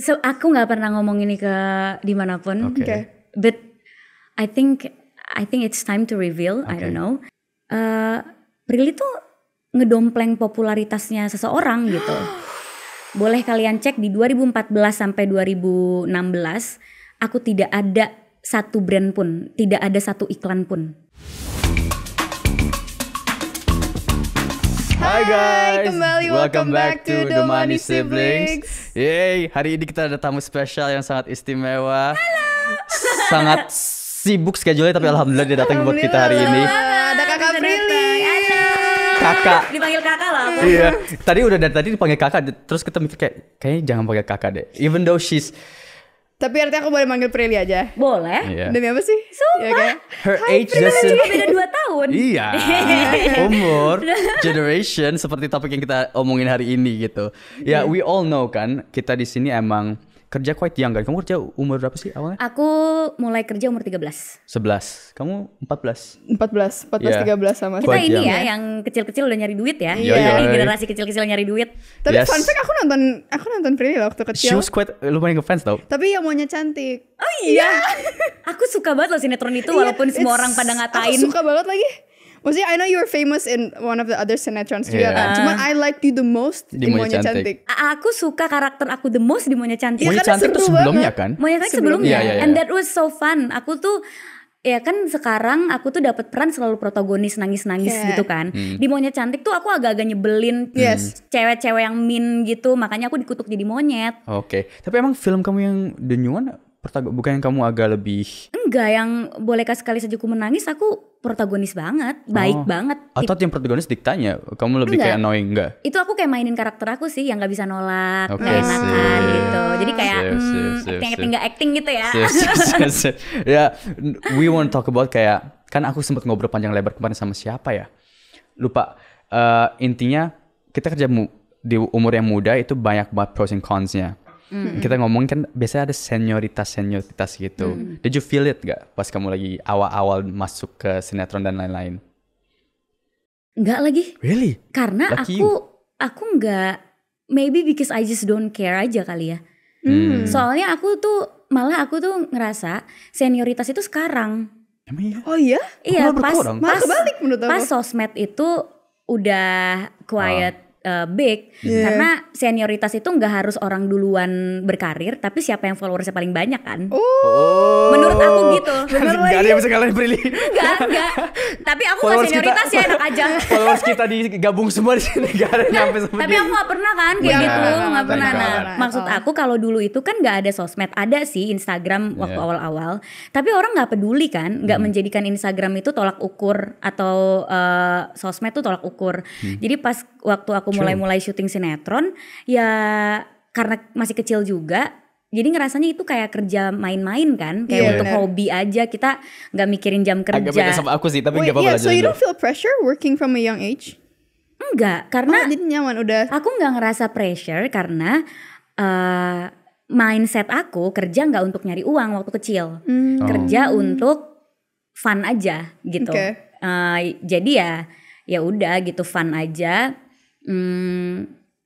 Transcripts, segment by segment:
So aku nggak pernah ngomong ini ke dimanapun. Okay. But I think I think it's time to reveal. Okay. I don't know. Uh, Prilly tuh ngedompleng popularitasnya seseorang gitu. Boleh kalian cek di 2014 sampai 2016 aku tidak ada satu brand pun, tidak ada satu iklan pun. Hai guys, kembali welcome, welcome back, to The Money Siblings. Siblings. Yay, hari ini kita ada tamu spesial yang sangat istimewa. Halo. Sangat sibuk schedule-nya tapi alhamdulillah dia datang buat kita hari ini. Ada Kakak Prilly. Kakak. Dipanggil kakak lah. Iya. iya. Tadi udah dari tadi dipanggil kakak, terus kita mikir kayak kayaknya jangan panggil kakak deh. Even though she's tapi artinya aku boleh manggil Prilly aja. Boleh. Yeah. Demi apa sih? Sumpah. Yeah, kan? Her Hi, age Prilly doesn't... cuma beda 2 tahun. iya. Umur, generation seperti topik yang kita omongin hari ini gitu. Ya, yeah. we all know kan, kita di sini emang kerja quite young kan? Kamu kerja umur berapa sih awalnya? Aku mulai kerja umur 13. 11. Kamu 14. 14, 14 yeah. 13 sama. Kita ini young. ya yang kecil-kecil udah nyari duit ya. Iya, yeah. yeah. generasi kecil-kecil nyari duit. Tapi yes. fun fact aku nonton aku nonton Prilly waktu kecil. She was quite lumayan ngefans tau. Tapi yang maunya cantik. Oh iya. Yeah. aku suka banget loh sinetron itu iya, walaupun yeah, semua orang pada ngatain. Aku suka banget lagi. Maksudnya I know you were famous in one of the other Sinetrons juga yeah. kan. Uh. Cuman I liked you the most di, Monya, Cantik. Cantik. Ah, aku suka karakter aku the most di Monya Cantik. Monya ya, Cantik itu sebelumnya kan? Monya Cantik sebelumnya. Yeah, yeah, yeah. And that was so fun. Aku tuh ya kan sekarang aku tuh dapat peran selalu protagonis nangis-nangis yeah. gitu kan. Hmm. Di monyet cantik tuh aku agak-agak nyebelin hmm. yes. cewek-cewek yang min gitu, makanya aku dikutuk jadi monyet. Oke. Okay. Tapi emang film kamu yang The New One bukan yang kamu agak lebih Enggak, yang bolehkah sekali aku menangis aku protagonis banget, baik oh. banget. Atau tim protagonis diktanya, kamu lebih enggak. kayak annoying enggak? Itu aku kayak mainin karakter aku sih yang gak bisa nolak, okay, enakan gitu. Jadi kayak siap, hmm, siap, acting acting acting gitu ya. ya, yeah, we want talk about kayak kan aku sempat ngobrol panjang lebar kemarin sama siapa ya? Lupa. Uh, intinya kita kerja di umur yang muda itu banyak banget pros and consnya. Mm. Kita ngomong kan biasanya ada senioritas-senioritas gitu. Mm. Did you feel it gak pas kamu lagi awal-awal masuk ke sinetron dan lain-lain? Enggak lagi. Really? Karena Lucky aku you. aku enggak maybe because I just don't care aja kali ya. Mm. Soalnya aku tuh malah aku tuh ngerasa senioritas itu sekarang. Emang iya? Oh iya? Iya, pas, pas, Pas sosmed itu udah quiet oh uh, big yeah. karena senioritas itu nggak harus orang duluan berkarir tapi siapa yang followersnya paling banyak kan oh. menurut aku gitu benar gak ada yang bisa kalian Prilly gak gak tapi aku nggak senioritas kita, ya enak aja followers kita digabung semua di sini nggak ada yang sampai seperti tapi aku nggak pernah kan kayak gitu nggak pernah nah maksud aku kalau dulu itu kan nggak ada sosmed ada sih Instagram waktu iya. awal-awal yeah. tapi orang nggak peduli kan nggak hmm. menjadikan Instagram itu tolak ukur atau uh, sosmed itu tolak ukur hmm. jadi pas waktu aku mulai-mulai syuting sinetron ya karena masih kecil juga jadi ngerasanya itu kayak kerja main-main kan kayak yeah, untuk yeah. hobi aja kita nggak mikirin jam kerja agak beda sama aku sih tapi nggak apa-apa yeah, so you don't feel pressure working from a young age enggak karena oh, jadi nyaman udah aku nggak ngerasa pressure karena uh, mindset aku kerja nggak untuk nyari uang waktu kecil mm. kerja oh. untuk fun aja gitu okay. uh, eh, jadi ya ya udah gitu fun aja hmm,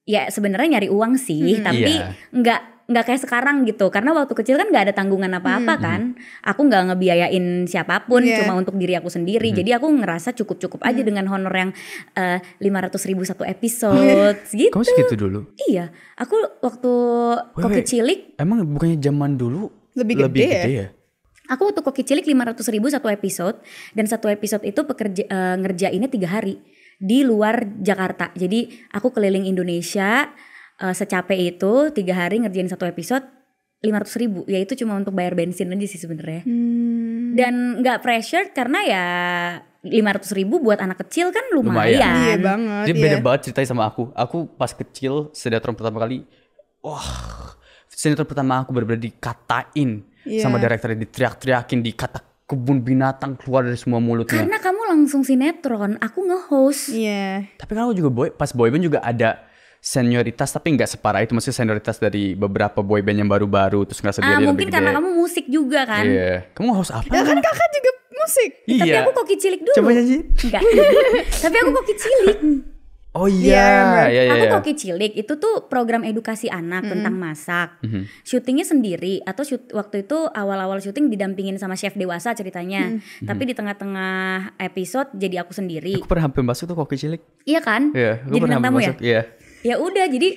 ya sebenarnya nyari uang sih, hmm. tapi yeah. nggak nggak kayak sekarang gitu karena waktu kecil kan nggak ada tanggungan apa-apa hmm. kan aku nggak ngebiayain siapapun yeah. cuma untuk diri aku sendiri hmm. jadi aku ngerasa cukup-cukup hmm. aja dengan honor yang eh, lima uh, ratus ribu satu hmm. episode gitu kamu segitu dulu iya aku waktu koki cilik emang bukannya zaman dulu lebih gede, lebih gede ya, ya? Aku waktu koki cilik ratus ribu satu episode dan satu episode itu pekerja uh, ngerjainnya tiga hari di luar Jakarta. Jadi aku keliling Indonesia uh, secapek itu tiga hari ngerjain satu episode lima ratus ribu ya itu cuma untuk bayar bensin aja sih sebenarnya hmm. dan nggak pressure karena ya lima ratus ribu buat anak kecil kan lumayan, lumayan. Iya banget jadi iya. beda banget ceritanya sama aku aku pas kecil sinetron pertama kali wah oh, sinetron pertama aku benar-benar dikatain yeah. sama direkturnya diteriak-teriakin dikata kebun binatang keluar dari semua mulutnya. Karena kamu langsung sinetron, aku nge-host. Iya. Yeah. Tapi kalau juga boy, pas boyband juga ada senioritas tapi nggak separah itu maksudnya senioritas dari beberapa boyband yang baru-baru terus nggak sedih ah, mungkin lebih karena gede. kamu musik juga kan iya yeah. kamu host apa ya, kan kakak juga musik iya. tapi aku koki cilik dulu coba nyanyi enggak tapi aku koki cilik Oh iya, yeah, yeah, yeah, aku koki iya. cilik itu tuh program edukasi anak mm. tentang masak. Mm. Syutingnya sendiri atau syut, waktu itu awal-awal syuting didampingin sama chef dewasa ceritanya. Mm. Tapi mm. di tengah-tengah episode jadi aku sendiri. Aku pernah hampir masuk tuh koki cilik. Iya kan? Iya, yeah, aku jadi pernah hampir masuk. Ya? Iya. Ya udah, jadi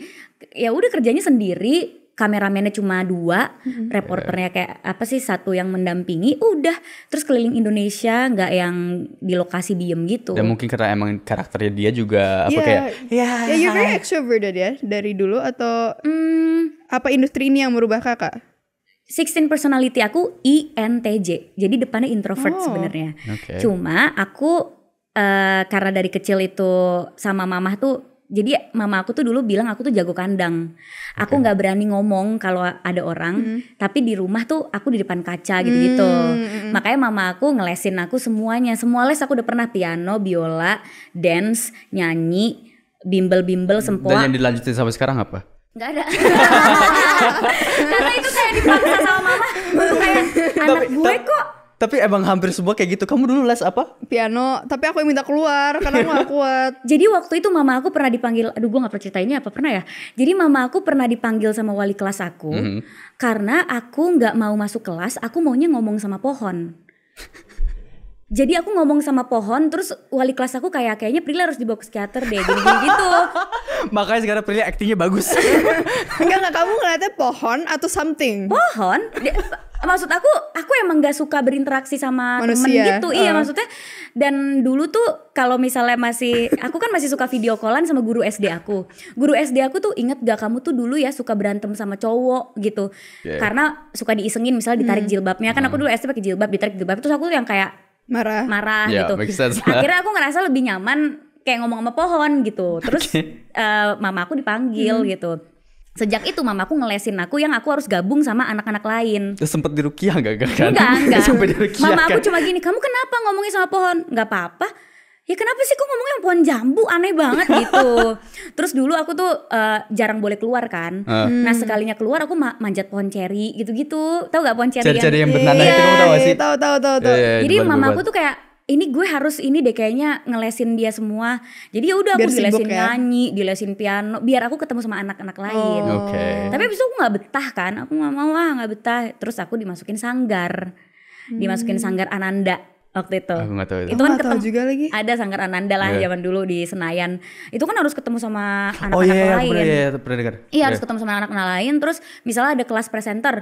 ya udah kerjanya sendiri kameramennya cuma dua, hmm. reporternya kayak apa sih satu yang mendampingi, udah terus keliling Indonesia, nggak yang di lokasi diem gitu. Dan mungkin karena emang karakternya dia juga yeah. apa iya. kayak, ya, yeah. yeah, you're very extroverted ya, ya dari dulu atau mm. apa industri ini yang merubah kakak? 16 personality aku INTJ. Jadi depannya introvert oh. sebenarnya. Okay. Cuma aku uh, karena dari kecil itu sama mamah tuh jadi mama aku tuh dulu bilang aku tuh jago kandang. Aku nggak okay. Gak berani ngomong kalau ada orang, mm. tapi di rumah tuh aku di depan kaca gitu-gitu. Mm. Hmm, hmm. Makanya mama aku ngelesin aku semuanya. Semua les aku udah pernah piano, biola, dance, nyanyi, bimbel-bimbel, sempoa. Dan yang dilanjutin sampai sekarang apa? Gak ada. Karena itu kayak dipaksa sama mama. Kayak anak gue kok tapi emang hampir semua kayak gitu. Kamu dulu les apa? Piano. Tapi aku yang minta keluar karena aku gak kuat. Jadi waktu itu mama aku pernah dipanggil. Aduh gue gak pernah ceritainnya apa pernah ya. Jadi mama aku pernah dipanggil sama wali kelas aku. Mm -hmm. Karena aku gak mau masuk kelas. Aku maunya ngomong sama pohon. Jadi aku ngomong sama pohon, terus wali kelas aku kayak kayaknya Prilly harus dibawa ke psikiater deh, gini, -gini gitu. Makanya sekarang Prilly aktingnya bagus. enggak enggak kamu ngeliatnya pohon atau something? Pohon? maksud aku aku emang nggak suka berinteraksi sama Manusia. temen gitu uh. iya maksudnya dan dulu tuh kalau misalnya masih aku kan masih suka video callan sama guru SD aku guru SD aku tuh inget gak kamu tuh dulu ya suka berantem sama cowok gitu yeah. karena suka diisengin misalnya ditarik hmm. jilbabnya kan aku hmm. dulu SD pakai jilbab ditarik jilbab terus aku tuh yang kayak marah marah yeah, gitu akhirnya aku ngerasa lebih nyaman kayak ngomong sama pohon gitu terus okay. uh, mama aku dipanggil hmm. gitu Sejak itu mamaku ngelesin aku yang aku harus gabung sama anak-anak lain. Ya, sempet dirukiah gak, gak kan? Enggak, enggak. Sampai dirukiah Mama kan? aku cuma gini, kamu kenapa ngomongin sama pohon? Gak apa-apa. Ya kenapa sih kok sama pohon jambu aneh banget gitu. Terus dulu aku tuh uh, jarang boleh keluar kan. Uh. Nah sekalinya keluar aku ma manjat pohon ceri gitu-gitu. Tahu gak pohon ceri? Ceri-ceri yang, yang benana iya, itu kamu tau gak sih? tau. tahu tahu. tahu. Jadi mamaku tuh kayak ini gue harus ini deh kayaknya ngelesin dia semua. Jadi ya udah aku dilesin ya? nyanyi, dilesin piano, biar aku ketemu sama anak-anak lain. Oh. Okay. Tapi abis itu aku nggak betah kan, aku nggak mau ah nggak betah. Terus aku dimasukin sanggar, hmm. dimasukin sanggar Ananda waktu itu. Aku gak tahu itu. Itu kan ketemu juga lagi. Ada sanggar Ananda lah yeah. zaman dulu di Senayan. Itu kan harus ketemu sama oh, iya, anak-anak oh, iya, yeah, lain. Oh iya, pernah dengar. Iya, harus ketemu sama anak-anak lain. Terus misalnya ada kelas presenter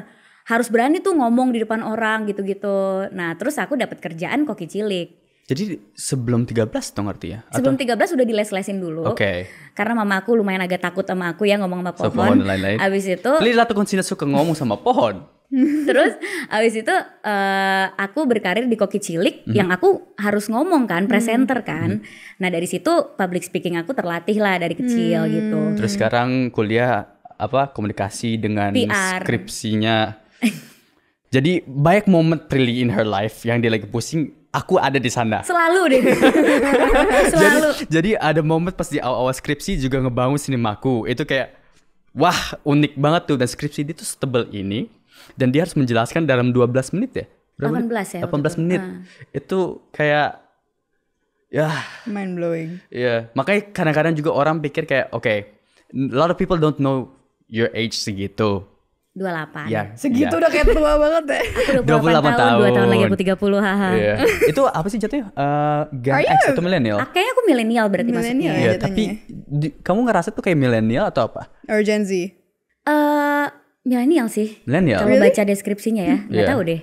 harus berani tuh ngomong di depan orang gitu-gitu. Nah, terus aku dapat kerjaan koki cilik. Jadi sebelum 13 tuh ngerti ya? Sebelum Atau? 13 udah diles-lesin dulu. Oke. Okay. Karena mama aku lumayan agak takut sama aku ya ngomong sama pohon. So, pohon lain-lain. Abis itu. Lila tuh konsina suka ngomong sama pohon. Terus abis itu uh, aku berkarir di Koki Cilik mm -hmm. yang aku harus ngomong kan, mhm. presenter kan. Mm -hmm. Nah dari situ public speaking aku terlatih lah dari kecil mm -hmm. gitu. Terus sekarang kuliah apa komunikasi dengan PR. skripsinya Jadi banyak moment really in her life yang dia lagi pusing, aku ada di sana. Selalu deh. Selalu. Jadi, jadi ada momen pas di awal-awal skripsi juga ngebangun sinemaku. Itu kayak wah unik banget tuh dan skripsi dia tuh setebel ini dan dia harus menjelaskan dalam 12 menit ya. Berapa 18 menit? ya. 18 betul. menit. Hmm. Itu kayak ya mind blowing. Iya, yeah. makanya kadang-kadang juga orang pikir kayak oke, okay, a lot of people don't know your age segitu 28 ya, Segitu ya. udah kayak tua banget deh 28, 28 tahun, tahun 2 tahun lagi aku 30 haha. Yeah. Itu apa sih jatuhnya? Uh, Gen X atau milenial? Ah, kayaknya aku milenial berarti millennial maksudnya ya, iya, jatuhnya. Tapi ya. di, kamu ngerasa tuh kayak milenial atau apa? Or Gen Z? uh, eh, milenial sih Milenial? Kalau really? baca deskripsinya ya, gak yeah. tau deh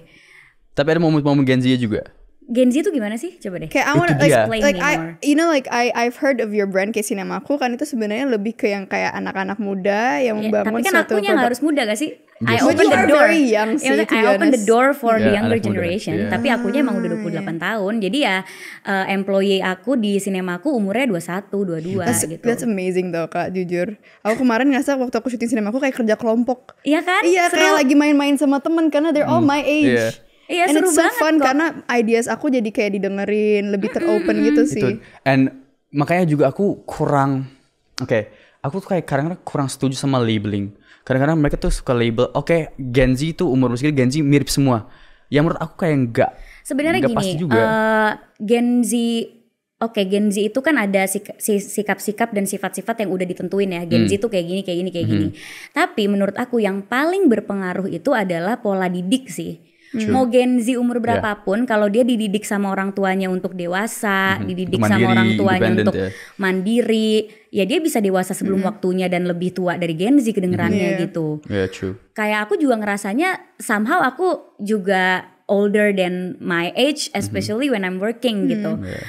Tapi ada momen-momen Gen Z nya juga? Gen Z itu gimana sih? Coba deh. Kayak I want like, explain like I, you know like I I've heard of your brand kayak aku kan itu sebenarnya lebih ke yang kayak anak-anak muda yang yeah, membangun tapi kan suatu akunya harus muda gak sih? Iya. I open iya, open the door. sih, yeah, I open the door for yeah, the younger generation. Muda, iya. yeah. Tapi akunya emang udah 28 yeah. tahun. Jadi ya uh, employee aku di sinema aku umurnya 21, 22 that's, gitu. That's amazing though Kak, jujur. Aku kemarin ngerasa waktu aku syuting sinema aku kayak kerja kelompok. Iya kan? Iya, Seru. kayak lagi main-main sama temen karena they're all hmm. my age. Yeah Iya And seru it's so banget fun kok. karena ideas aku jadi kayak didengerin lebih teropen gitu sih. Itu. And makanya juga aku kurang oke, okay, aku tuh kayak kadang-kadang kurang setuju sama labeling. Kadang-kadang mereka tuh suka label, oke, okay, Gen Z itu umur segini Gen Z mirip semua. Yang menurut aku kayak enggak. Sebenarnya gini, pasti juga. Uh, Gen Z Oke, okay, Gen Z itu kan ada sikap-sikap dan sifat-sifat yang udah ditentuin ya. Gen hmm. Z itu kayak gini, kayak gini, kayak hmm. gini. Tapi menurut aku yang paling berpengaruh itu adalah pola didik sih Hmm. Mau Gen Z umur berapapun, yeah. kalau dia dididik sama orang tuanya untuk dewasa, -hmm. dididik mandiri, sama orang tuanya untuk ya. mandiri, ya dia bisa dewasa sebelum -hmm. waktunya dan lebih tua dari Gen Z kedengerannya -hmm. gitu. Yeah, true. Kayak aku juga ngerasanya somehow aku juga older than my age, mm-hmm. especially -hmm. when I'm working -hmm. gitu. Yeah.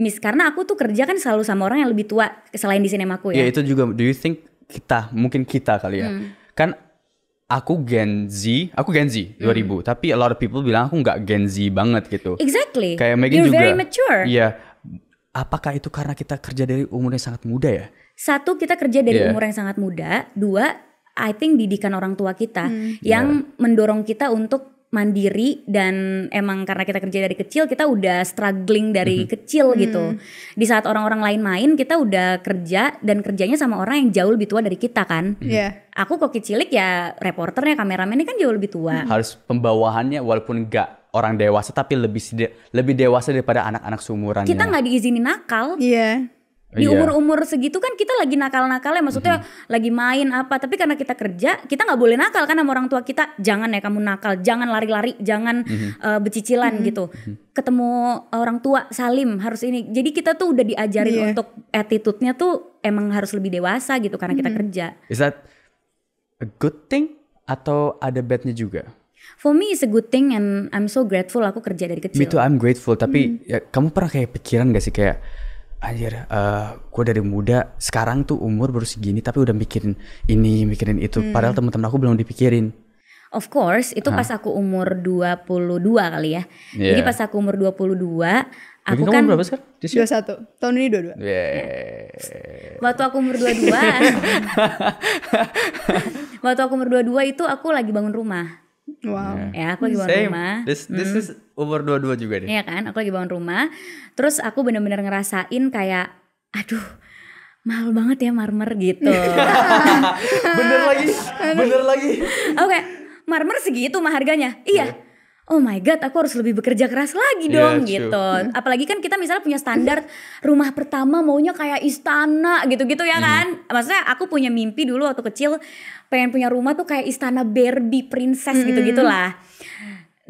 Mis karena aku tuh kerja kan selalu sama orang yang lebih tua selain di sinemaku ya. Ya yeah, itu juga. Do you think kita mungkin kita kali ya? Mm. Kan aku Gen Z, aku Gen Z 2000, hmm. tapi a lot of people bilang aku nggak Gen Z banget gitu. Exactly. Kayak Megan You're juga. very mature. Iya. Apakah itu karena kita kerja dari umur yang sangat muda ya? Satu, kita kerja dari yeah. umur yang sangat muda. Dua, I think didikan orang tua kita hmm. yang yeah. mendorong kita untuk mandiri dan emang karena kita kerja dari kecil kita udah struggling dari mm-hmm. kecil hmm. gitu. Di saat orang-orang lain main kita udah kerja dan kerjanya sama orang yang jauh lebih tua dari kita kan. Mhm. Iya. Mm. Yeah. Aku kok cilik ya reporternya kameramennya kan jauh lebih tua. Mm. Harus pembawaannya walaupun enggak orang dewasa tapi lebih lebih dewasa daripada anak-anak seumuran. Kita nggak diizinin nakal. Iya. Yeah di iya. umur-umur segitu kan kita lagi nakal nakal ya, maksudnya mm-hmm. lagi main apa tapi karena kita kerja kita nggak boleh nakal kan sama orang tua kita jangan ya kamu nakal jangan lari-lari jangan mm-hmm. uh, becicilan gitu. mm-hmm. gitu ketemu orang tua salim harus ini jadi kita tuh udah diajarin yeah. untuk attitude-nya tuh emang harus lebih dewasa gitu karena mm-hmm. kita kerja is that a good thing atau ada badnya juga For me it's a good thing and I'm so grateful aku kerja dari kecil. Me too, I'm grateful. Tapi mm. ya, kamu pernah kayak pikiran gak sih kayak anjir uh, eh, gue dari muda sekarang tuh umur baru segini tapi udah mikirin ini mikirin itu hmm. padahal teman-teman aku belum dipikirin Of course, itu huh? Ya. Iya. pas aku umur 22 kali ya. Yeah. Jadi pas aku kan umur 22, aku Bikin kan berapa sih? 21. Tahun ini 22. Yeah. Yeah. Waktu aku umur 22. waktu aku umur 22 itu aku lagi bangun rumah. Wow. Iya. Ya, aku lagi bangun Same. rumah. This this hmm. is over dua-dua juga deh. Iya kan? Aku lagi bangun rumah. Terus aku bener-bener ngerasain kayak aduh mahal banget ya marmer gitu. bener lagi. Bener lagi. Oke, okay. marmer segitu mah harganya. Iya. iya oh my god aku harus lebih bekerja keras lagi iya, dong yeah, gitu. Hmm. Apalagi kan kita misalnya punya standar rumah pertama maunya kayak istana gitu-gitu ya hmm. kan. Mm. Maksudnya aku punya mimpi dulu waktu kecil pengen punya rumah tuh kayak istana Barbie princess mm. gitu-gitulah.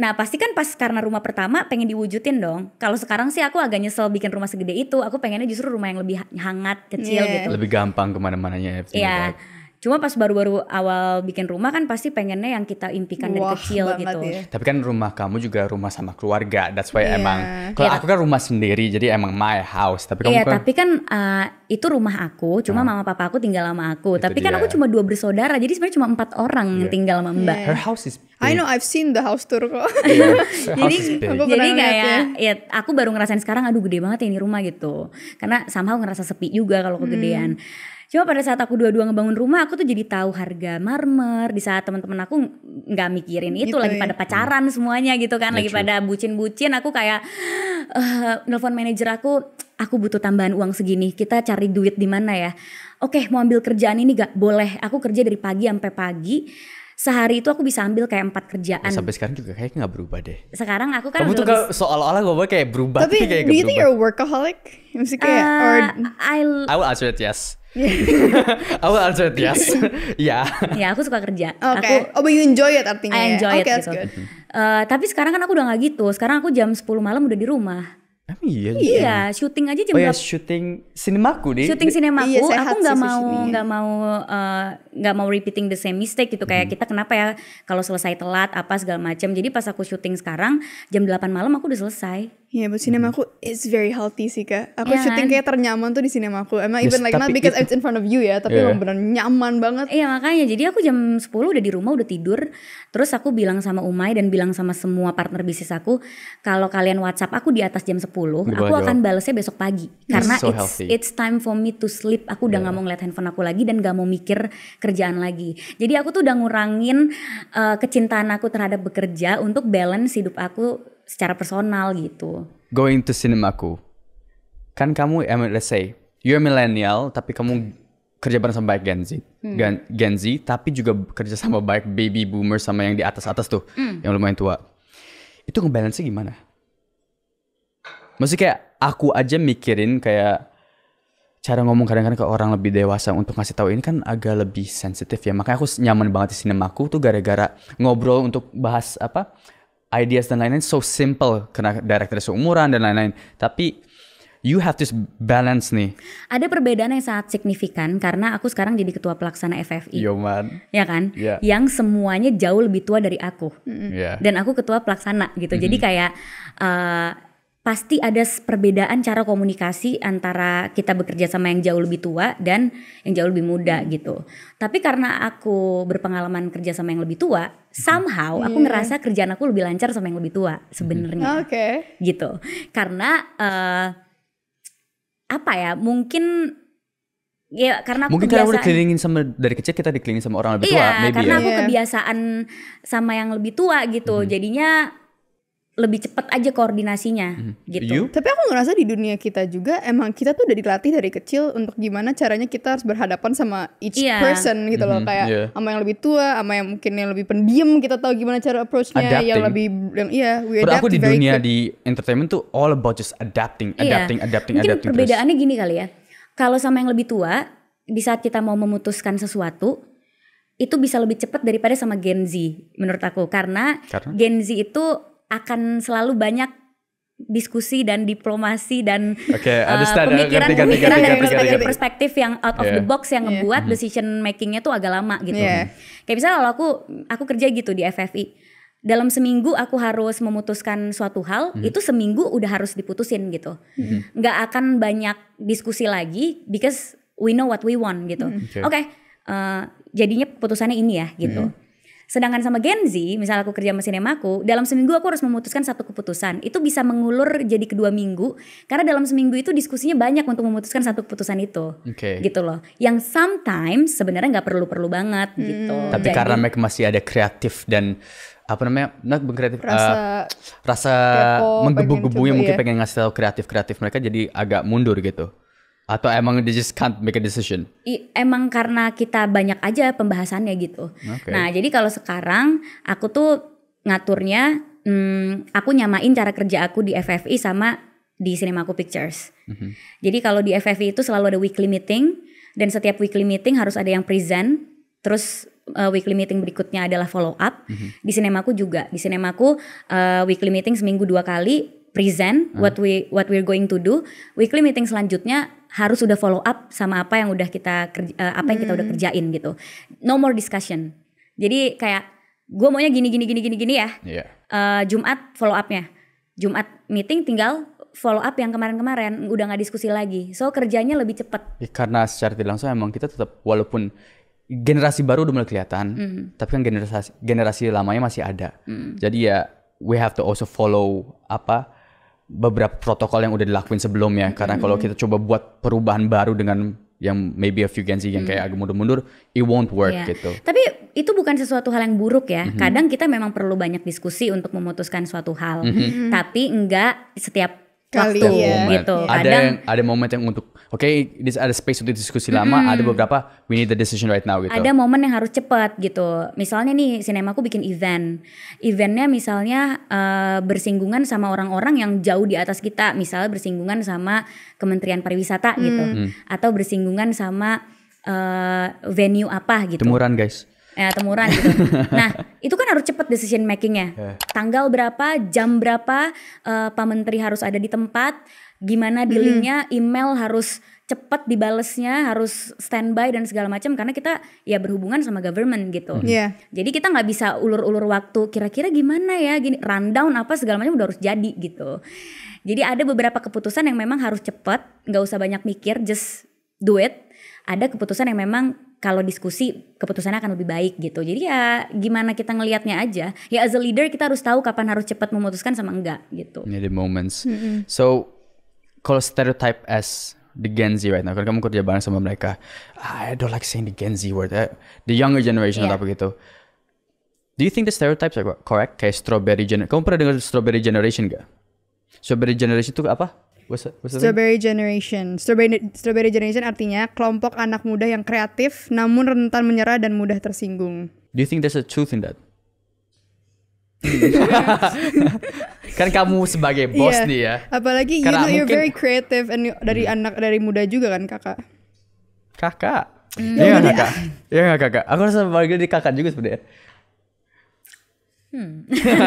Nah pasti kan pas karena rumah pertama pengen diwujudin dong. Kalau sekarang sih aku agak nyesel bikin rumah segede itu. Aku pengennya justru rumah yang lebih hangat, kecil yeah. gitu. Lebih gampang kemana-mananya. ya. Yeah. Iya. Cuma pas baru-baru awal bikin rumah kan pasti pengennya yang kita impikan Wah, dari kecil gitu. Ya. Tapi kan rumah kamu juga rumah sama keluarga. That's why yeah. emang iya. kalau yeah. aku kan rumah sendiri jadi emang my house. Tapi kamu yeah, kan tapi kan uh, itu rumah aku, cuma uh. mama papa aku tinggal sama aku. Itu tapi kan dia. kan aku cuma dua bersaudara. Jadi sebenarnya cuma empat orang yeah. yang tinggal sama Mbak. Yeah. Her house is big. I know I've seen the house tour kok. Iya, jadi aku jadi kayak ya. ya aku baru ngerasain sekarang aduh gede banget ya ini rumah gitu. Karena somehow ngerasa sepi juga kalau hmm. kegedean. Hmm Cuma pada saat aku dua-dua ngebangun rumah, aku tuh jadi tahu harga marmer. Di saat teman-teman aku nggak mikirin itu, gitu, lagi ya. pada pacaran semuanya gitu kan, iya, lagi pada bucin-bucin. Aku kayak uh, nelfon manajer aku, aku butuh tambahan uang segini. Kita cari duit di mana ya? Oke, mau ambil kerjaan ini gak boleh. Aku kerja dari pagi sampai pagi sehari itu aku bisa ambil kayak empat kerjaan. Ya, sampai sekarang juga kayak nggak berubah deh. Sekarang aku kan. Kamu tuh lebih... seolah-olah gue kayak berubah. Tapi kayak do you think you're a workaholic? Maksudnya kayak. Uh, or... I, I will answer it yes. aku it, yes. ya. Ya, aku suka kerja. Okay. Aku, oh, but you enjoy it artinya. I ya? enjoy ya? it okay, gitu. Uh, tapi sekarang kan aku udah gak gitu. Sekarang aku jam 10 malam udah di rumah. iya, iya, iya, syuting aja jam oh, Shooting Iya, syuting sinemaku deh. Syuting sinemaku, iya, aku nggak mau nggak mau eh, nggak uh, mau repeating the same mistake gitu hmm. kayak kita kenapa ya kalau selesai telat apa segala macam. Jadi pas aku shooting sekarang jam 8 malam aku udah selesai. Iya, yeah, but cinema mm-hmm. aku is very healthy sih kak. Aku yeah, syuting kan? kayak ternyaman tuh di cinema aku. Emang yes, even like not because it, it's in front of you ya, tapi yeah. benar nyaman banget. Iya yeah, makanya. Jadi aku jam 10 udah di rumah, udah tidur. Terus aku bilang sama Umay dan bilang sama semua partner bisnis aku, kalau kalian WhatsApp aku di atas jam 10, aku jawab? akan balesnya besok pagi. Karena so it's it's time for me to sleep. Aku udah yeah. mau ngeliat handphone aku lagi dan nggak mau mikir kerjaan lagi. Jadi aku tuh udah ngurangin uh, kecintaan aku terhadap bekerja untuk balance hidup aku secara personal gitu. Going to cinemaku. Kan kamu, I mean, let's say, you're millennial, tapi kamu kerja bareng sama baik Gen Z, hmm. Gen, Gen Z, tapi juga kerja sama baik baby boomer sama yang di atas-atas tuh, hmm. yang lumayan tua. Itu ngebalance gimana? Maksudnya kayak aku aja mikirin kayak cara ngomong kadang-kadang ke orang lebih dewasa untuk ngasih tahu ini kan agak lebih sensitif ya. Makanya aku nyaman banget di sinemaku tuh gara-gara ngobrol untuk bahas apa ideas dan lain-lain so simple karena director seumuran dan lain-lain tapi you have to balance nih. Ada perbedaan yang sangat signifikan karena aku sekarang jadi ketua pelaksana FFI. Yo man. Ya kan? Yeah. Yang semuanya jauh lebih tua dari aku. yeah. Dan aku ketua pelaksana gitu. Mm -hmm. Jadi kayak eh, pasti ada perbedaan cara komunikasi antara kita bekerja sama yang jauh lebih tua dan yang jauh lebih muda hmm. gitu. Tapi karena aku berpengalaman kerja sama yang lebih tua, hmm. somehow aku iya. ngerasa kerjaan aku lebih lancar sama yang lebih tua sebenarnya. Hmm. Oke. Okay. Gitu. Karena uh, apa ya? Mungkin Ya karena aku mungkin karena udah dikelilingin sama dari kecil kita dikelilingin sama orang lebih iya, tua, iya, maybe karena ya. aku iya. kebiasaan sama yang lebih tua gitu, hmm. jadinya lebih cepat aja koordinasinya hmm. gitu. You? Tapi aku ngerasa di dunia kita juga emang kita tuh udah dilatih dari kecil untuk gimana caranya kita harus berhadapan sama each yeah. person gitu mm -hmm. loh mhm. kayak yeah. sama yang lebih tua, sama yang mungkin yang lebih pendiam kita tahu gimana cara approachnya adapting. yang lebih yang iya Yeah, adapt aku di dunia good. di entertainment tuh all about just adapting, iya. adapting, yeah. adapting, mungkin adapting. perbedaannya terus. gini kali ya. Kalau sama yang lebih tua, di saat kita mau memutuskan sesuatu, itu bisa lebih cepat daripada sama Gen Z menurut aku karena, karena? Gen Z itu akan selalu banyak diskusi dan diplomasi dan okay, eh, ya, pemikiran ganti, ganti, pemikiran dari perspektif perspektif yang out of the box yang ngebuat yeah. Mm-hmm. decision makingnya tuh agak lama gitu. Yeah. Kayak misalnya kalau aku aku kerja gitu di FFI dalam seminggu aku harus memutuskan suatu hal hmm. itu seminggu udah harus diputusin gitu hmm. akan banyak diskusi lagi because we know what we want gitu mm-hmm. oke okay. okay, uh, eh, jadinya keputusannya ini ya gitu hmm. Sedangkan sama Gen Z, misalnya aku kerja mesin aku, dalam seminggu aku harus memutuskan satu keputusan. Itu bisa mengulur jadi kedua minggu karena dalam seminggu itu diskusinya banyak untuk memutuskan satu keputusan itu. Okay. Gitu loh. Yang sometimes sebenarnya nggak perlu-perlu banget hmm. gitu. Tapi jadi, karena mereka masih ada kreatif dan apa namanya not kreatif rasa uh, rasa menggebu-gebunya mungkin ya. pengen ngasih tahu kreatif kreatif mereka jadi agak mundur gitu atau emang they just can't make a decision? I, emang karena kita banyak aja pembahasannya gitu. Okay. Nah jadi kalau sekarang aku tuh ngaturnya, hmm, aku nyamain cara kerja aku di FFI sama di Cinemaku Pictures. Mm -hmm. Jadi kalau di FFI itu selalu ada weekly meeting dan setiap weekly meeting harus ada yang present, terus uh, weekly meeting berikutnya adalah follow up. Mm -hmm. Di Cinemaku juga, di Cinemaku uh, weekly meeting seminggu dua kali present uh-huh. what we what we're going to do. Weekly meeting selanjutnya harus udah follow up sama apa yang udah kita kerja, uh, eh, apa yang kita udah hmm. kerjain gitu. No more discussion. Jadi kayak gue maunya gini gini gini gini gini ya. Yeah. Iya. Uh, Jumat follow upnya. Jumat meeting tinggal follow up yang kemarin-kemarin udah nggak diskusi lagi. So kerjanya lebih cepet. Ya, karena secara tidak langsung emang kita tetap walaupun generasi baru udah mulai kelihatan, mm. tapi kan generasi generasi lamanya masih ada. Mm. Jadi ya we have to also follow apa beberapa protokol yang udah dilakuin sebelumnya. Karena kalau hmm. kita coba buat perubahan baru dengan yang maybe a few Gen Z yang kayak hmm. agak mundur-mundur, it won't work yeah. gitu. Tapi itu bukan sesuatu hal yang buruk ya. Mm-hmm. Kadang kita memang perlu banyak diskusi untuk memutuskan suatu hal. Mm-hmm. Tapi enggak setiap kali ya. gitu. Ada yang ada momen yang untuk oke okay, ada space untuk diskusi lama, mm, ada beberapa we need the decision right now gitu. Ada momen yang harus cepat gitu. Misalnya nih sinemaku bikin event. Eventnya misalnya uh, bersinggungan sama orang-orang yang jauh di atas kita, misalnya bersinggungan sama Kementerian Pariwisata mm. gitu mm. atau bersinggungan sama uh, venue apa gitu. Temuran guys ya temuran gitu. nah itu kan harus cepet decision makingnya. Yeah. Tanggal berapa, jam berapa, uh, Pak Menteri harus ada di tempat, gimana dealingnya, email harus cepet dibalesnya, harus standby dan segala macam karena kita ya berhubungan sama government gitu. Yeah. Jadi kita nggak bisa ulur-ulur waktu. Kira-kira gimana ya, gini rundown apa segala macam udah harus jadi gitu. Jadi ada beberapa keputusan yang memang harus cepet, nggak usah banyak mikir, just do it ada keputusan yang memang kalau diskusi keputusannya akan lebih baik gitu. Jadi ya gimana kita ngelihatnya aja. Ya as a leader kita harus tahu kapan harus cepat memutuskan sama enggak gitu. Ini the moments. Mm -hmm. So kalau stereotype as the Gen Z right now, kalau kamu kerja bareng sama mereka, ah, I don't like saying the Gen Z word, eh, the younger generation yeah. atau apa gitu. Do you think the stereotypes are correct? Kayak strawberry generation. Kamu pernah dengar strawberry generation gak? Strawberry generation itu apa? What's that, what's Strawberry thing? Generation. Strawberry Strawberry Generation artinya kelompok anak muda yang kreatif namun rentan menyerah dan mudah tersinggung. Do you think there's a truth in that? kan kamu sebagai bos yeah. nih ya. Apalagi you know, mungkin... you're very creative and dari hmm. anak dari muda juga kan kakak. Kakak. Hmm. Iya mm. kakak. Iya kakak. Aku rasa balik di kakak juga sebenarnya. Hmm.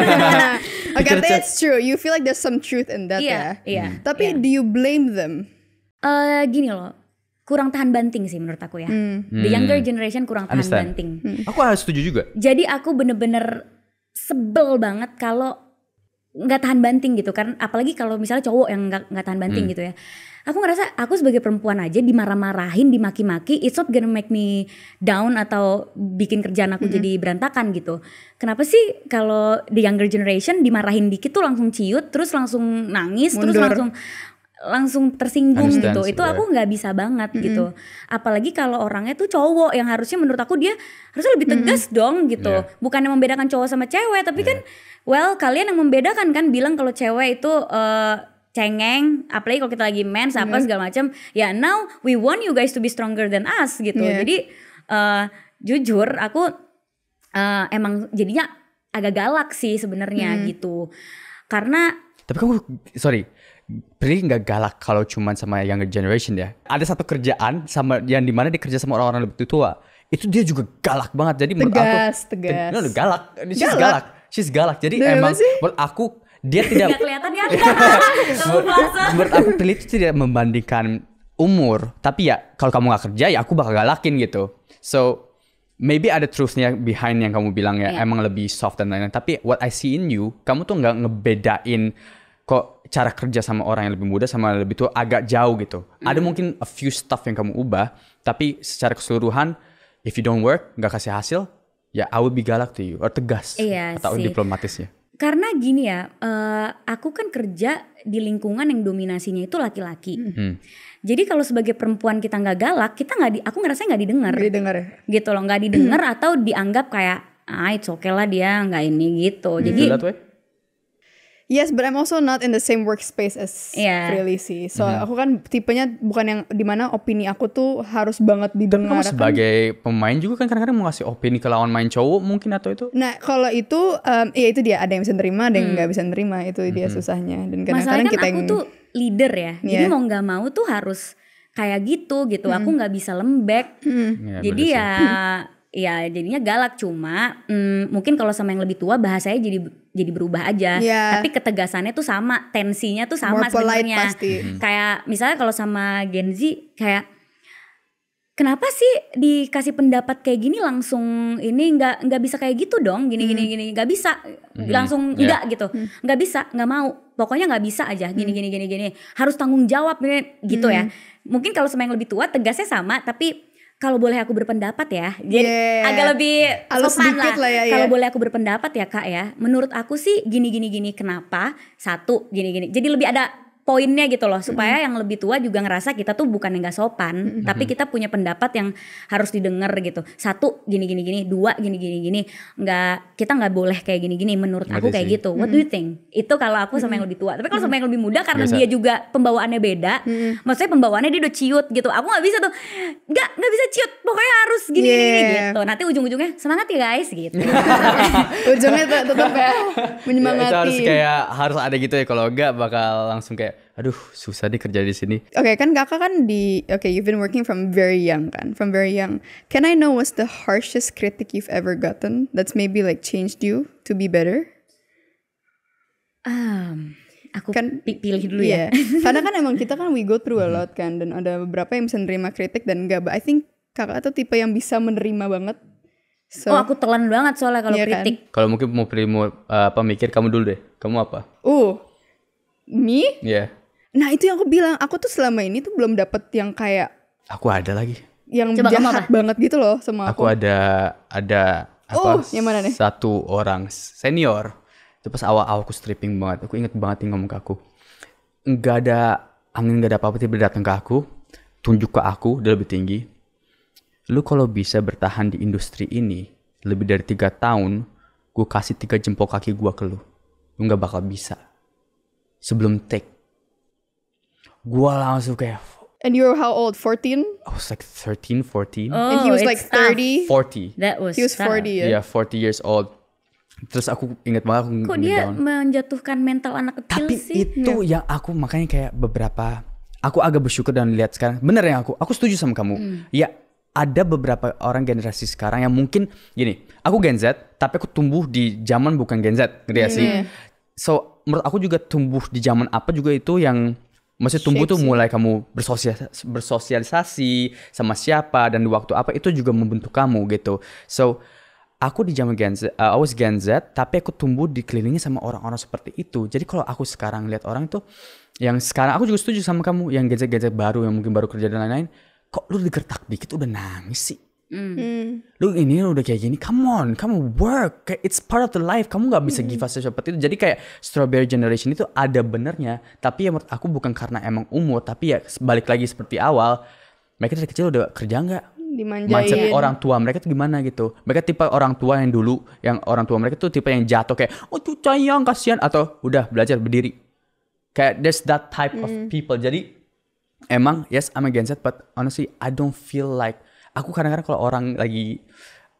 okay, I it's true. You feel like there's some truth in that yeah, ya. Iya. Yeah, hmm. Tapi yeah. do you blame them? Uh, gini loh, kurang tahan banting sih menurut aku ya. Hmm. The hmm. younger generation kurang tahan Understand. banting. Hmm. Aku harus setuju juga. Jadi aku bener-bener sebel banget kalau nggak tahan banting gitu kan apalagi kalau misalnya cowok yang nggak nggak tahan banting hmm. gitu ya aku ngerasa aku sebagai perempuan aja dimarah-marahin dimaki-maki it's not gonna make me down atau bikin kerjaan aku hmm. jadi berantakan gitu kenapa sih kalau the younger generation dimarahin dikit tuh langsung ciut terus langsung nangis Mundur. terus langsung langsung tersinggung gitu. Itu aku nggak bisa banget mm -hmm. gitu. Apalagi kalau orangnya tuh cowok yang harusnya menurut aku dia harusnya lebih tegas mm -hmm. dong gitu. Yeah. Bukannya membedakan cowok sama cewek, tapi yeah. kan well kalian yang membedakan kan bilang kalau cewek itu uh, cengeng apalagi kalau kita lagi mens apa mm -hmm. segala macam ya yeah, now we want you guys to be stronger than us gitu yeah. jadi uh, jujur aku uh, emang jadinya agak galak sih sebenarnya mm. gitu karena tapi kamu sorry Pilih nggak galak kalau cuma sama younger generation ya. Ada satu kerjaan sama yang dimana dia kerja sama orang-orang lebih tua. Itu dia juga galak banget. Jadi menurut aku tegas, tegas. galak. She's galak. galak. She's galak. Jadi Duh, emang sih? aku dia tidak kelihatan ya. menurut aku Pilih itu tidak membandingkan umur. Tapi ya kalau kamu nggak kerja ya aku bakal galakin gitu. So maybe ada truthnya behind yang kamu bilang ya yeah. emang lebih soft dan lain-lain tapi what I see in you kamu tuh nggak ngebedain kok cara kerja sama orang yang lebih muda sama yang lebih tua agak jauh gitu. Hmm. Ada mungkin a few stuff yang kamu ubah, tapi secara keseluruhan if you don't work, nggak kasih hasil, ya I will be galak to you, or tegas iya atau sih. diplomatisnya. Karena gini ya, uh, aku kan kerja di lingkungan yang dominasinya itu laki-laki. Hmm. hmm. Jadi kalau sebagai perempuan kita nggak galak, kita nggak di, aku ngerasa nggak didengar. Gak didengar ya? Gitu loh, nggak didengar atau dianggap kayak ah itu okay lah dia nggak ini gitu. Hmm. Jadi. Yes, but I'm also not in the same workspace as yeah. really sih. So mm-hmm. aku kan tipenya bukan yang dimana opini aku tuh harus banget didengar. Kamu sebagai pemain juga kan kadang-kadang mau ngasih opini ke lawan main cowok mungkin atau itu? Nah kalau itu, um, ya itu dia ada yang bisa nerima, ada yang hmm. nggak hmm. bisa nerima itu hmm. dia mm-hmm. susahnya. Dan kadang-kadang kan kita aku yang... tuh leader ya, yeah. jadi iya. mau nggak mau tuh harus kayak gitu gitu. Hmm. Aku mm-hmm. nggak bisa lembek, hmm. yeah, jadi ya ya jadinya galak cuma mm, mungkin kalau sama yang lebih tua bahasanya jadi jadi berubah aja yeah. tapi ketegasannya tuh sama tensinya tuh sama sebenarnya mm-hmm. kayak misalnya kalau sama Gen Z kayak kenapa sih dikasih pendapat kayak gini langsung ini nggak nggak bisa kayak gitu dong gini hmm. gini mm-hmm. gini nggak bisa hmm. langsung yeah. enggak gitu mm-hmm. nggak hmm. bisa nggak mau pokoknya nggak bisa aja gini hmm. gini gini gini harus tanggung jawab gitu hmm. ya mungkin kalau sama yang lebih tua tegasnya sama tapi kalau boleh aku berpendapat ya. Jadi agak lebih Alus lah. lah ya, kalau ya. boleh aku berpendapat ya Kak ya. Menurut aku sih gini gini gini kenapa? Satu gini gini. Jadi lebih ada poinnya gitu loh supaya yang lebih tua juga ngerasa kita tuh bukan yang gak sopan mm-hmm. tapi kita punya pendapat yang harus didengar gitu satu gini gini gini dua gini gini gini nggak kita nggak boleh kayak gini gini menurut Mereka aku kayak gitu what mm-hmm. do you think itu kalau aku sama yang lebih tua tapi kalau sama yang lebih muda karena Biasa. dia juga pembawaannya beda mm-hmm. maksudnya pembawaannya dia udah ciut gitu aku nggak bisa tuh nggak nggak bisa ciut pokoknya harus gini yeah. gini gitu nanti ujung-ujungnya semangat ya guys gitu ujungnya tetap ya menyemangati ya, itu harus kayak harus ada gitu ya kalau enggak bakal langsung kayak aduh susah nih kerja di sini. Oke okay, kan kakak kan di oke okay, you've been working from very young kan from very young. Can I know what's the harshest critic you've ever gotten that's maybe like changed you to be better? Um, aku kan pilih dulu yeah. ya. Iya. Karena kan emang kita kan we go through a lot kan dan ada beberapa yang bisa nerima kritik dan enggak. I think kakak tuh tipe yang bisa menerima banget So, oh aku telan banget soalnya kalau iya kan? kritik. Kan? Kalau mungkin mau pilih mau uh, apa mikir kamu dulu deh. Kamu apa? Uh, me yeah. nah itu yang aku bilang aku tuh selama ini tuh belum dapet yang kayak aku ada lagi yang Coba jahat banget gitu loh sama aku aku ada ada apa oh, yang mana nih? satu orang senior itu pas awal awal aku stripping banget aku inget banget yang ngomong ke aku nggak ada angin nggak ada apa-apa tiba datang ke aku tunjuk ke aku udah lebih tinggi lu kalau bisa bertahan di industri ini lebih dari tiga tahun gue kasih tiga jempol kaki gue ke lu lu nggak bakal bisa sebelum take. Gua langsung kayak And you were how old? 14? I was like 13, 14. Oh, and he was like 30? 40. That was He was tough. 40 ya? Yeah, 40 years old. Terus aku inget banget aku Kok dia menjatuhkan mental anak kecil Tapi sih? Tapi itu yeah. yang aku makanya kayak beberapa Aku agak bersyukur dan lihat sekarang Bener yang aku, aku setuju sama kamu mm. Ya ada beberapa orang generasi sekarang yang mungkin gini, aku Gen Z, tapi aku tumbuh di zaman bukan Gen Z, ngerti ya sih? Iya. So menurut aku juga tumbuh di zaman apa juga itu yang masih tumbuh Shapes. tuh mulai kamu bersosialisasi, bersosialisasi sama siapa dan di waktu apa itu juga membentuk kamu gitu. So aku di zaman Gen Z, uh, I was Gen Z, tapi aku tumbuh dikelilingi sama orang-orang seperti itu. Jadi kalau aku sekarang lihat orang tuh yang sekarang aku juga setuju sama kamu yang Gen Z Gen Z baru yang mungkin baru kerja dan lain-lain, kok lu digertak dikit udah nangis sih? Hmm. Hmm. Lu ini udah kayak gini, come on, come on, work. it's part of the life. Kamu nggak bisa mm. give us seperti itu. Jadi kayak Strawberry Generation itu ada benernya. Tapi ya menurut aku bukan karena emang umur, tapi ya balik lagi seperti awal. Mereka dari kecil udah kerja nggak? Dimanjain. Mindset orang tua mereka tuh gimana gitu. Mereka tipe orang tua yang dulu, yang orang tua mereka tuh tipe yang jatuh kayak, oh tuh sayang, kasihan. Atau udah belajar berdiri. Kayak there's that type mm. of hmm. people. Jadi emang yes I'm against it, but honestly I don't feel like aku kadang-kadang kalau orang lagi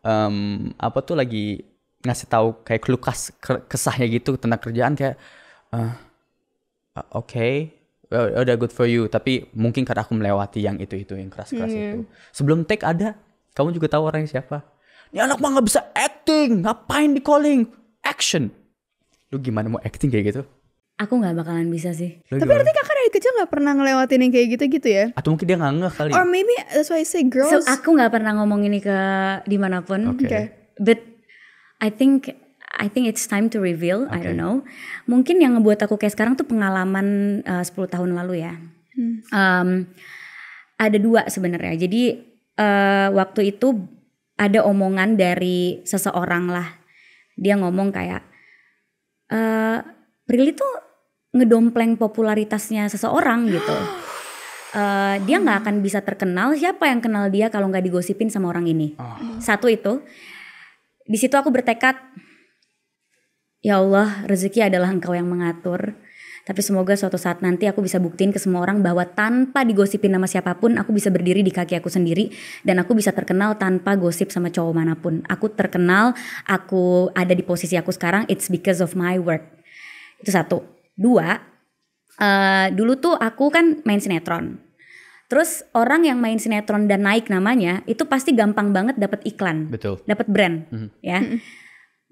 um, apa tuh lagi ngasih tahu kayak kelukas kesahnya gitu tentang kerjaan kayak uh, oke okay, ya, ya well, udah good for you tapi mungkin karena aku melewati yang itu itu yang keras keras mm. itu sebelum take ada kamu juga tahu orangnya siapa ini anak mah nggak bisa acting ngapain di calling action lu gimana mau acting kayak gitu aku nggak bakalan bisa sih lu tapi gimana? artinya kakak dari kecil nggak pernah ngelewatin yang kayak gitu-gitu ya atau mungkin dia nggak kali ya? or maybe that's why I say girls so aku nggak pernah ngomong ini ke dimanapun okay. okay. but I think I think it's time to reveal okay. I don't know mungkin yang ngebuat aku kayak sekarang tuh pengalaman eh, uh, 10 tahun lalu ya hmm. um, ada dua sebenarnya jadi uh, waktu itu ada omongan dari seseorang lah dia ngomong kayak uh, Prilly tuh ngedompleng popularitasnya seseorang gitu. Uh, dia nggak akan bisa terkenal siapa yang kenal dia kalau nggak digosipin sama orang ini. Oh. Satu itu. Di situ aku bertekad, ya Allah, rezeki adalah Engkau yang mengatur. Tapi semoga suatu saat nanti aku bisa buktiin ke semua orang bahwa tanpa digosipin nama siapapun, aku bisa berdiri di kaki aku sendiri dan aku bisa terkenal tanpa gosip sama cowok manapun. Aku terkenal, aku ada di posisi aku sekarang, it's because of my work. Itu satu. Dua, uh, dulu tuh aku kan main sinetron. Terus orang yang main sinetron dan naik namanya itu pasti gampang banget dapat iklan, dapat brand, mm -hmm. ya. Mhm.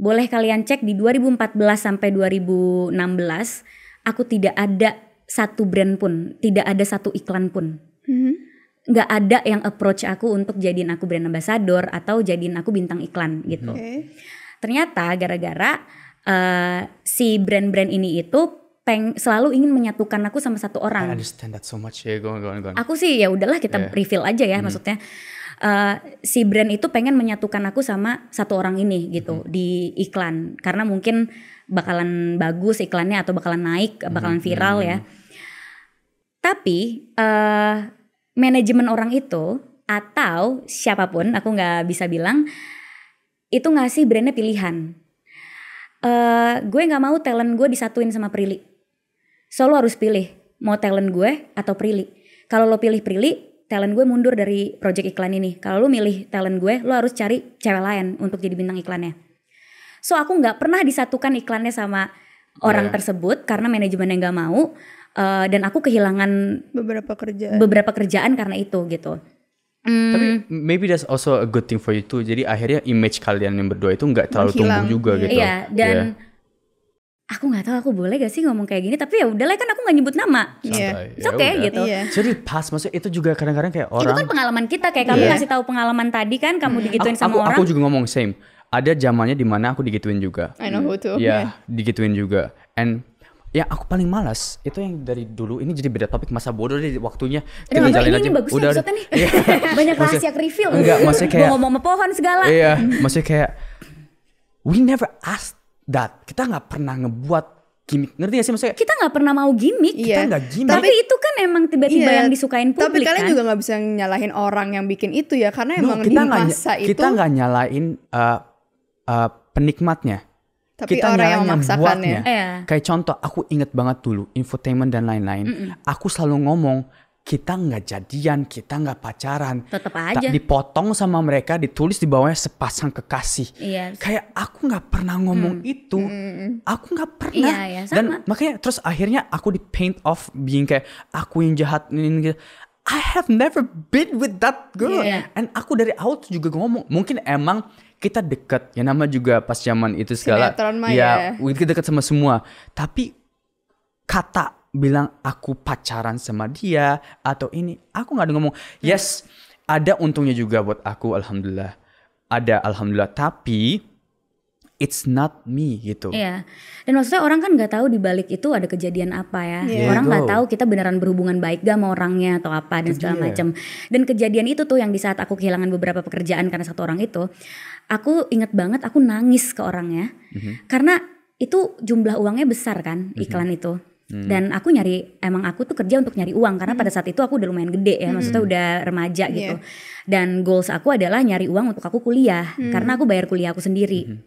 Boleh kalian cek di 2014 sampai 2016, aku tidak ada satu brand pun, tidak ada satu iklan pun. Mm -hmm nggak ada yang approach aku untuk jadiin aku brand ambassador atau jadiin aku bintang iklan gitu. Okay. Ternyata gara-gara uh, si brand-brand ini itu peng selalu ingin menyatukan aku sama satu orang. I understand that so much. Yeah, go on, go on, go on. Aku sih ya udahlah kita yeah. reveal aja ya mm. maksudnya uh, si brand itu pengen menyatukan aku sama satu orang ini gitu hmm. di iklan karena mungkin bakalan bagus iklannya atau bakalan naik, bakalan mm-hmm. viral hmm. ya. Mm-hmm. Tapi uh, manajemen orang itu atau siapapun aku nggak bisa bilang itu ngasih brandnya pilihan. Uh, gue nggak mau talent gue disatuin sama Prilly So lo harus pilih mau talent gue atau Prilly. Kalau lo pilih Prilly, talent gue mundur dari project iklan ini. Kalau lo milih talent gue, lo harus cari cewek lain untuk jadi bintang iklannya. So aku nggak pernah disatukan iklannya sama orang iya. tersebut karena manajemennya nggak mau uh, dan aku kehilangan beberapa kerjaan beberapa kerjaan karena itu gitu. Mm. Tapi hmm. maybe that's also a good thing for you too. Jadi akhirnya image kalian yang berdua itu nggak terlalu Hilang. tumbuh juga yeah. gitu. Iya yeah, dan yeah aku nggak tahu aku boleh gak sih ngomong kayak gini tapi ya udahlah kan aku nggak nyebut nama Iya. oke ya okay, ya gitu yeah. jadi pas maksudnya itu juga kadang-kadang kayak orang itu kan pengalaman kita kayak kamu yeah. kasih tahu pengalaman tadi kan kamu hmm. digituin sama aku, orang aku juga ngomong same ada zamannya di mana aku digituin juga I know who too ya yeah. digituin juga and Ya aku paling malas itu yang dari dulu ini jadi beda topik masa bodoh deh waktunya kita jalan ini, aja ini bagus udah nih. Yeah. Iya. banyak rahasia refill enggak maksudnya kayak ngomong sama pohon segala iya maksudnya kayak we never asked that kita nggak pernah ngebuat gimmick ngerti gak sih maksudnya kita nggak pernah mau gimmick yeah. kita iya. nggak gimmick tapi, tapi itu kan emang tiba-tiba yeah. yang disukain publik tapi kalian kan? juga nggak bisa nyalahin orang yang bikin itu ya karena no, emang kita di masa gak, itu kita nggak nyalahin uh, eh, uh, eh, penikmatnya tapi kita orang yang memaksakannya. Iya. Kayak contoh, aku inget banget dulu infotainment dan lain-lain. Mm -mm. Aku selalu ngomong kita nggak jadian, kita nggak pacaran. Tetap aja. Dipotong sama mereka, ditulis di bawahnya sepasang kekasih. Yes. Iya. Kayak aku nggak pernah ngomong hmm. itu, hmm. hmm, hmm. aku nggak pernah. Iya, iya, sama. Dan makanya terus akhirnya aku di paint off being kayak aku yang jahat ini gitu. I have never been with that girl. Yeah. And aku dari awal tuh juga ngomong, mungkin emang kita deket, ya nama juga pas zaman itu segala. Iya, ya, ya. kita deket sama semua. Tapi kata bilang aku pacaran sama dia atau ini aku nggak ada ngomong yes ada untungnya juga buat aku alhamdulillah ada alhamdulillah tapi it's not me gitu. Iya. Dan maksudnya orang kan nggak tahu di balik itu ada kejadian apa ya. Yeah. Orang nggak tahu kita beneran berhubungan baik gak sama orangnya atau apa dan segala iya. macam. Dan kejadian itu tuh yang di saat aku kehilangan beberapa pekerjaan karena satu orang itu, aku inget banget aku nangis ke orangnya. Mm -hmm. Karena itu jumlah uangnya besar kan mhm. iklan mm -hmm. itu. Hmm. Dan aku nyari emang aku tuh kerja untuk nyari uang karena hmm. pada saat itu aku udah lumayan gede ya, hmm. maksudnya udah remaja yeah. gitu. Dan goals aku adalah nyari uang untuk aku kuliah hmm. karena aku bayar kuliah aku sendiri. Hmm.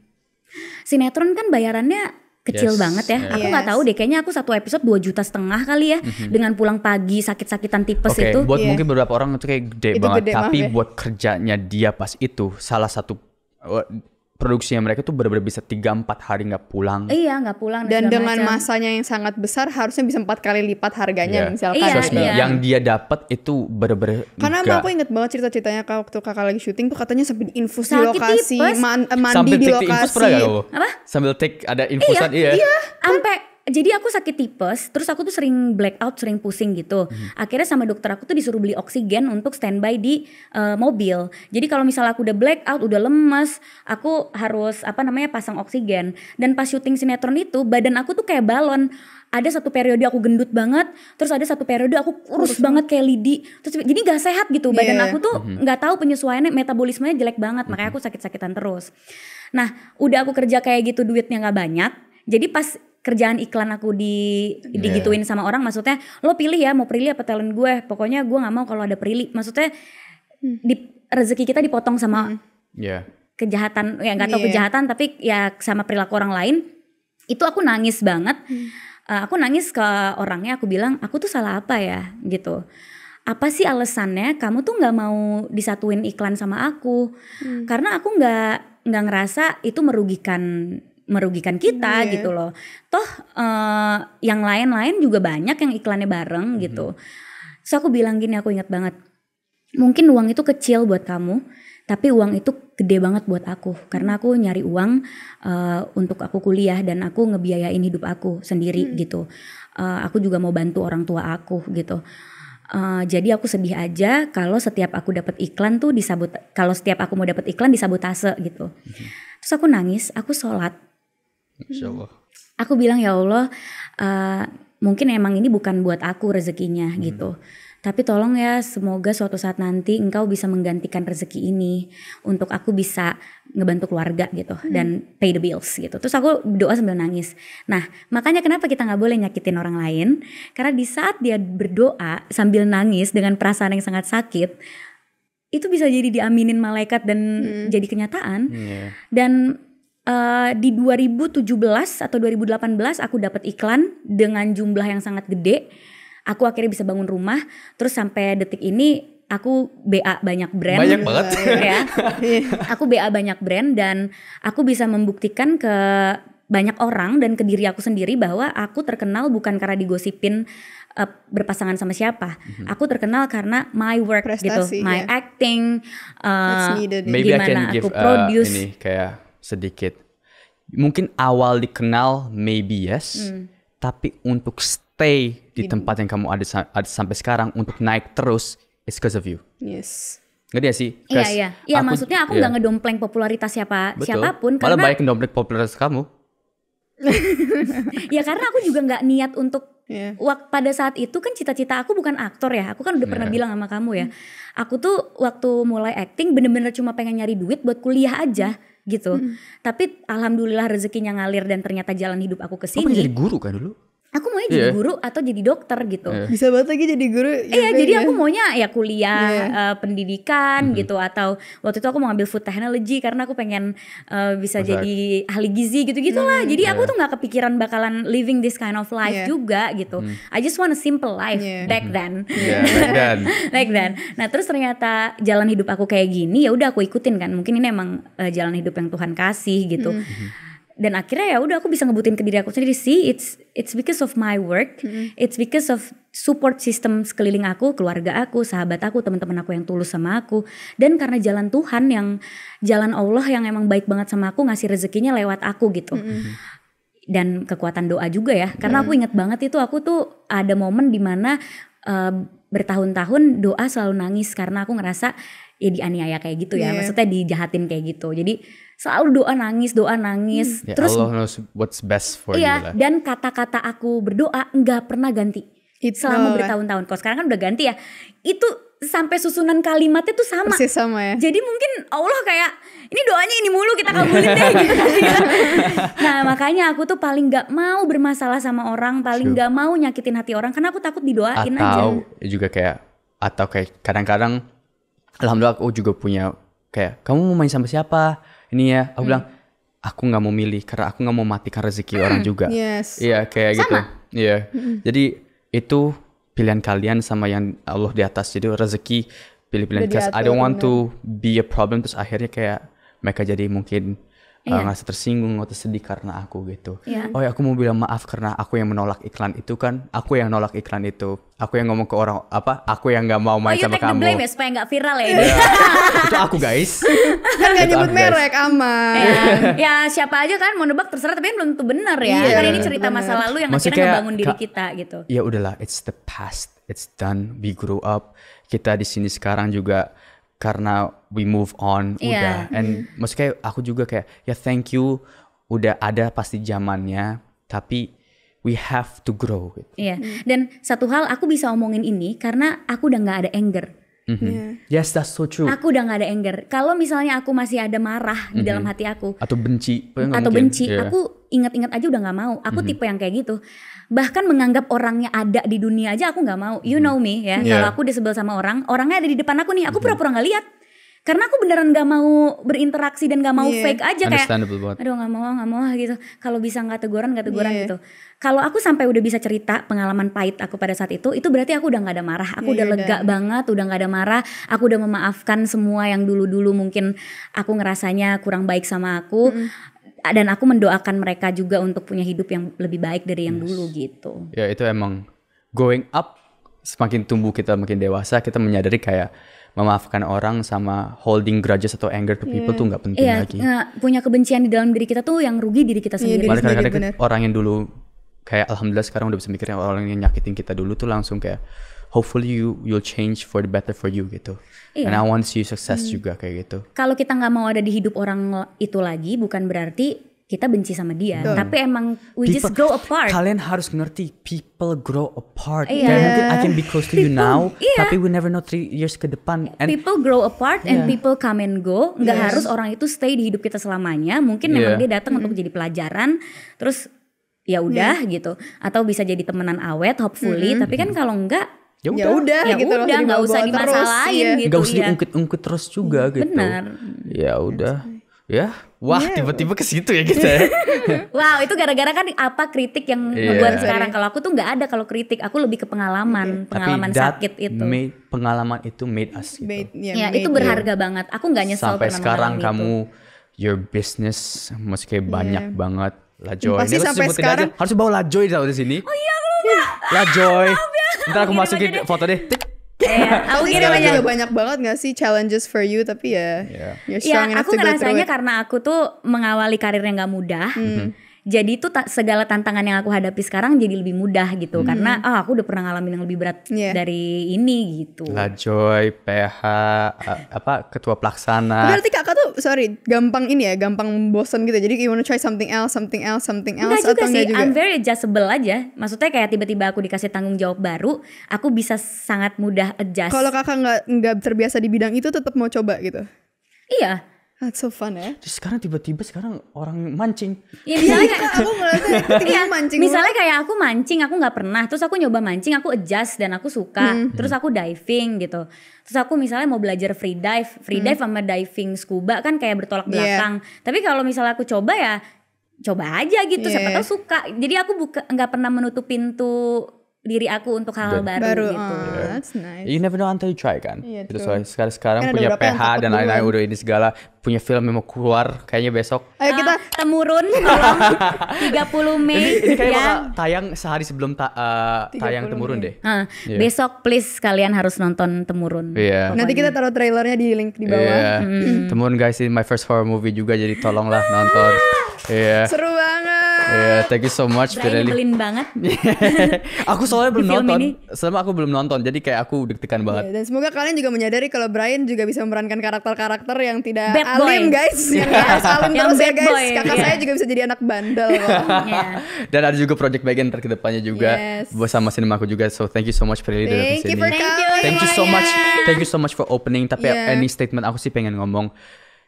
Sinetron kan bayarannya kecil yes. banget ya. Aku nggak yes. tahu deh kayaknya aku satu episode 2 juta setengah kali ya mm-hmm. dengan pulang pagi sakit-sakitan tipes okay, itu. buat yeah. mungkin beberapa orang itu kayak gede itu banget gede tapi banget. Ya. buat kerjanya dia pas itu salah satu produksi yang mereka tuh benar-benar bisa 3 4 hari nggak pulang. Iya, nggak pulang dan, dengan macam. masanya yang sangat besar harusnya bisa empat kali lipat harganya yeah. misalkan. Iya, iya. Yang dia dapat itu benar-benar Karena gak... aku inget banget cerita-ceritanya kalau waktu kakak lagi syuting tuh katanya sampai infus di nah, lokasi, man, eh, mandi sambil di lokasi. Infus pernah Apa? Sambil take ada iya, infusan iya. Iya. Sampai jadi aku sakit tipes, terus aku tuh sering blackout, sering pusing gitu. Hmm. Akhirnya sama dokter aku tuh disuruh beli oksigen untuk standby di uh, mobil. Jadi kalau misalnya aku udah blackout, udah lemes, aku harus apa namanya pasang oksigen. Dan pas syuting sinetron itu, badan aku tuh kayak balon. Ada satu periode aku gendut banget, terus ada satu periode aku kurus banget kayak lidi. Terus jadi gak sehat gitu. Iya, badan yeah. aku tuh mhm. nggak hmm. tahu penyesuaiannya, metabolismenya jelek banget. Makanya mhm. aku sakit-sakitan terus. Nah, udah aku kerja kayak gitu duitnya nggak banyak. Jadi pas kerjaan iklan aku di digituin iya. sama orang maksudnya lo pilih ya mau Prilly apa talent gue pokoknya gue nggak mau kalau ada Prilly maksudnya hmm. di rezeki kita dipotong sama hmm. yeah. kejahatan ya nggak tahu yeah. kejahatan tapi ya sama perilaku orang lain itu aku nangis banget hmm. uh, aku nangis ke orangnya aku bilang aku tuh salah apa ya gitu apa sih alasannya kamu tuh nggak mau disatuin iklan sama aku hmm. karena aku nggak nggak ngerasa itu merugikan merugikan kita yeah. gitu loh. Toh uh, yang lain-lain juga banyak yang iklannya bareng mm -hmm. gitu. So aku bilang gini, aku ingat banget. Mungkin uang itu kecil buat kamu, tapi uang itu gede banget buat aku karena aku nyari uang uh, untuk aku kuliah dan aku ngebiayain hidup aku sendiri hmm. gitu. Uh, aku juga mau bantu orang tua aku gitu. Uh, jadi aku sedih aja kalau setiap aku dapat iklan tuh disabut, kalau setiap aku mau dapat iklan disabotase gitu. Mm -hmm. Terus aku nangis, aku sholat Insya Allah. Aku bilang ya Allah, uh, mungkin emang ini bukan buat aku rezekinya hmm. gitu. Tapi tolong ya, semoga suatu saat nanti engkau bisa menggantikan rezeki ini untuk aku bisa ngebantu keluarga gitu hmm. dan pay the bills gitu. Terus aku doa sambil nangis. Nah, makanya kenapa kita nggak boleh nyakitin orang lain? Karena di saat dia berdoa sambil nangis dengan perasaan yang sangat sakit, itu bisa jadi diaminin malaikat dan hmm. jadi kenyataan. Yeah. Dan uh, di 2017 atau 2018 aku dapat iklan dengan jumlah yang sangat gede. Aku akhirnya bisa bangun rumah. Terus sampai detik ini aku BA banyak brand. Banyak banget. Ya. aku BA banyak brand dan aku bisa membuktikan ke banyak orang dan ke diri aku sendiri bahwa aku terkenal bukan karena digosipin uh, berpasangan sama siapa. Mm-hmm. Aku terkenal karena my work gitu, Prestasi, gitu, my yeah. acting, uh, Maybe gimana I can give, aku produce. ini kayak sedikit. Mungkin awal dikenal maybe yes, mm. tapi untuk stay di tempat yang kamu ada, ada sampai sekarang untuk naik terus it's because of you. Yes. Ngerti ya sih? Iya, iya. Iya, maksudnya aku iya. nggak ngedompleng popularitas siapa Betul. siapapun Malah karena baik ngedompleng popularitas kamu. ya karena aku juga nggak niat untuk yeah. waktu pada saat itu kan cita-cita aku bukan aktor ya. Aku kan udah yeah. pernah iya. bilang sama kamu ya. Hmm. Aku tuh waktu mulai acting bener-bener cuma pengen nyari duit buat kuliah aja. Hmm gitu. Hmm. Tapi alhamdulillah rezekinya ngalir dan ternyata jalan hidup aku ke sini. Oh, jadi guru kan dulu? aku maunya jadi yeah. guru atau jadi dokter gitu. Yeah. Bisa banget lagi jadi guru. Iya, eh, ya, jadi aku maunya ya kuliah yeah. Iya. uh, pendidikan mm-hmm. gitu atau waktu itu aku mau ambil food technology karena aku pengen uh, bisa Masak. jadi ahli gizi gitu-gitulah. Mm. Jadi yeah. aku iya. tuh nggak kepikiran bakalan living this kind of life yeah. juga gitu. Mm. I just want a simple life yeah. Iya. Mhm. back then. Yeah, back then. Nah, terus ternyata jalan hidup aku kayak gini ya udah aku ikutin kan. Mungkin ini emang uh, jalan hidup yang Tuhan kasih gitu. Mm dan akhirnya ya udah aku bisa ngebutin ke diri aku sendiri sih it's it's because of my work mm-hmm. it's because of support system sekeliling aku keluarga aku sahabat aku teman-teman aku yang tulus sama aku dan karena jalan Tuhan yang jalan Allah yang emang baik banget sama aku ngasih rezekinya lewat aku gitu mm-hmm. dan kekuatan doa juga ya karena aku inget banget itu aku tuh ada momen dimana uh, eh, bertahun-tahun doa selalu nangis karena aku ngerasa ya dianiaya kayak gitu ya. Yeah. Maksudnya dijahatin kayak gitu. Jadi selalu doa nangis, doa nangis. Hmm. Yeah, Terus Allah knows what's best for iya, you. lah dan kata-kata aku berdoa nggak pernah ganti. It's selama bertahun-tahun. kos sekarang kan udah ganti ya. Itu sampai susunan kalimatnya tuh sama. Persis sama ya. Jadi mungkin Allah kayak ini doanya ini mulu kita kabulin deh gitu Nah makanya aku tuh paling nggak mau bermasalah sama orang, paling nggak mau nyakitin hati orang karena aku takut didoain atau aja. Atau juga kayak atau kayak kadang-kadang alhamdulillah aku juga punya kayak kamu mau main sama siapa ini ya aku hmm. bilang aku nggak mau milih karena aku nggak mau matikan rezeki orang hmm, juga yes. iya kayak gitu. sama. gitu iya hmm. jadi itu pilihan kalian sama yang Allah di atas jadi rezeki pilih-pilihan kalian I don't want to be a problem terus akhirnya kayak mereka jadi mungkin yeah. uh, iya. ngerasa tersinggung atau sedih karena aku gitu. Yeah. Oh ya aku mau bilang maaf karena aku yang menolak iklan itu kan, aku yang nolak iklan itu, aku yang ngomong ke orang apa, aku yang nggak mau main oh, sama kamu. blame ya supaya nggak viral ya. Yeah. itu aku guys. kan nggak nyebut merek aman. Ya. ya siapa aja kan mau nebak terserah tapi belum tentu benar ya. Yeah. Kan ini cerita masa lalu yang Maksudnya akhirnya ngebangun diri kita gitu. Ya udahlah, it's the past, it's done, we grew up. Kita di sini sekarang juga karena we move on yeah. udah and mm-hmm. maksudnya aku juga kayak ya thank you udah ada pasti zamannya tapi we have to grow gitu. Iya. Mm. Dan satu hal aku bisa omongin ini karena aku udah nggak ada anger. Mm-hmm. Yeah. Yes, that's so true. Aku udah nggak ada anger. Kalau misalnya aku masih ada marah mm-hmm. di dalam mm-hmm. hati aku atau benci, atau mungkin. benci, yeah. aku ingat-ingat aja udah nggak mau. Aku mm -hmm. tipe yang kayak gitu. Bahkan menganggap orangnya ada di dunia aja aku nggak mau. You know mhm. me ya. Yeah. Kalau aku disebel sama orang, orangnya ada di depan aku nih, aku mhm. pura-pura nggak lihat. Karena aku beneran gak mau berinteraksi dan gak mau yeah. fake aja kayak aduh gak mau gak mau gitu. Kalau bisa gak teguran gak teguran yeah. gitu. Kalau aku sampai udah bisa cerita pengalaman pahit aku pada saat itu, itu berarti aku udah gak ada marah. Aku yeah, udah yeah, lega yeah. banget, udah gak ada marah. Aku udah memaafkan semua yang dulu-dulu mungkin aku ngerasanya kurang baik sama aku. Mm dan aku mendoakan mereka juga untuk punya hidup yang lebih baik dari yang yes. dulu gitu. Ya itu emang going up semakin tumbuh kita makin dewasa kita menyadari kayak memaafkan orang sama holding grudges atau anger to people yeah. tuh nggak penting yeah, lagi. punya kebencian di dalam diri kita tuh yang rugi diri kita iya, sendiri. Yeah, diri sendiri orang yang dulu kayak alhamdulillah sekarang udah bisa mikir orang yang nyakitin kita dulu tuh langsung kayak hopefully you you'll change for the better for you gitu. Iya. And I want to see you success hmm. juga kayak gitu. Kalau kita nggak mau ada di hidup orang itu lagi bukan berarti kita benci sama dia, hmm. tapi emang we people, just grow apart. Kalian harus ngerti people grow apart. Yeah. mungkin I can be close to people, you now, yeah. tapi we never know three years ke depan. And people grow apart yeah. and iya. people come and go. Nggak yes. harus orang itu stay di hidup kita selamanya. Mungkin yeah. memang iya. dia datang mm -hmm. untuk jadi pelajaran, terus ya hmm. udah yeah. gitu atau bisa jadi temenan awet hopefully -hmm. tapi kan kalau enggak ya, ya udah udah ya gitu udah nggak usah dimasalahin ya. gitu nggak usah ya. diungkit-ungkit terus juga hmm, gitu benar ya iya udah ya wah yeah. tiba-tiba ke situ ya kita ya. wow itu gara-gara kan apa kritik yang yeah. Iya. sekarang kalau aku tuh nggak ada kalau kritik aku lebih ke pengalaman okay. pengalaman Tapi sakit itu made, pengalaman itu made us gitu. made, yeah, ya made, itu berharga yeah. banget aku nggak nyesel sampai sekarang kamu your business masih kayak banyak banget Lajoy. Pasti ini sampai sekarang aja. harus bawa Lajoy tau di sini. Oh iya lupa. Lajoy. Ya. Ntar aku masukin foto deh. Iya, aku kira banyak banyak banget gak sih challenges for you tapi ya. Yeah. You're iya, strong yeah, enough aku to ngerasanya karena aku tuh mengawali karir yang gak mudah. Mm -hmm jadi itu ta segala tantangan yang aku hadapi sekarang jadi lebih mudah gitu hmm. karena oh, aku udah pernah ngalamin yang lebih berat yeah. dari ini gitu lah Joy PH apa ketua pelaksana berarti kakak tuh sorry gampang ini ya gampang bosen gitu jadi you wanna try something else something else something else enggak atau juga sih juga? I'm very adjustable aja maksudnya kayak tiba-tiba aku dikasih tanggung jawab baru aku bisa sangat mudah adjust kalau kakak nggak nggak terbiasa di bidang itu tetap mau coba gitu iya That's so fun ya. Terus sekarang tiba-tiba sekarang orang mancing. Iya misalnya iya, kayak aku merasa iya, mancing. Misalnya kayak aku mancing, aku nggak pernah. Terus aku nyoba mancing, aku adjust dan aku suka. Hmm. Terus aku diving gitu. Terus aku misalnya mau belajar free dive, free hmm. dive sama diving scuba kan kayak bertolak iya. belakang. Yeah. Tapi kalau misalnya aku coba ya coba aja gitu. Yeah. Siapa iya. tahu suka. Jadi aku buka nggak pernah menutup pintu diri aku untuk hal-hal baru, baru gitu. Oh, yeah. that's nice. You never know until you try kan. Iya, yeah, so, sekarang sekarang punya PH dan lain-lain udah ini segala punya film yang mau keluar kayaknya besok. Ayo ah, kita uh, temurun 30 Mei. Ini, ini yang... ya. tayang sehari sebelum ta uh, tayang temurun deh. Uh, yeah. Iya. Besok please kalian harus nonton temurun. Yeah. Nanti kita taruh trailernya di link di bawah. Yeah. Hmm. Temurun guys ini my first horror movie juga jadi tolonglah nonton. Yeah. Iya. Seru banget yeah, thank you so much Brian Pirelli. banget. aku soalnya belum nonton. Ini. Selama aku belum nonton, jadi kayak aku deg-degan iya, banget. Yeah, dan semoga kalian juga menyadari kalau Brian juga bisa memerankan karakter-karakter yang tidak bad alim boy. guys. Iya. Iya, yang alim terus ya guys. Boy. Kakak yeah. saya juga bisa jadi anak bandel yeah. Dan ada juga project bagian ke depannya juga. Yes. Buat sama sinema aku juga. So thank you so much Pirelli Thank Thank you, thank you so much. Thank you so much for opening. Tapi yeah. any statement aku sih pengen ngomong.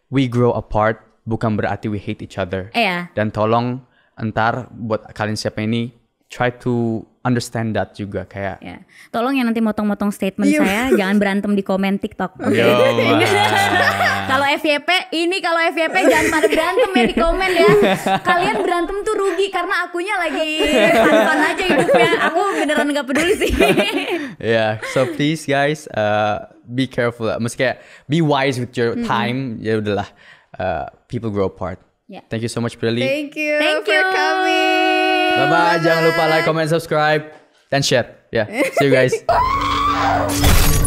We grow apart bukan berarti we hate each other. Iya. Dan tolong ntar buat kalian siapa ini try to understand that juga kayak ya. tolong ya nanti motong-motong statement yeah. saya jangan berantem di komen TikTok okay? kalau FYP ini kalau FYP jangan pada berantem ya di komen ya kalian berantem tuh rugi karena akunya lagi fun aja hidupnya aku beneran gak peduli sih ya yeah. so please guys uh, be careful mesti be wise with your time mm -hmm. ya udahlah uh, people grow apart Yeah. Thank you so much, Prilly. Thank you Thank you for coming. Bye-bye. Bye-bye. Jangan lupa like, comment, subscribe, and share. Yeah. See you guys.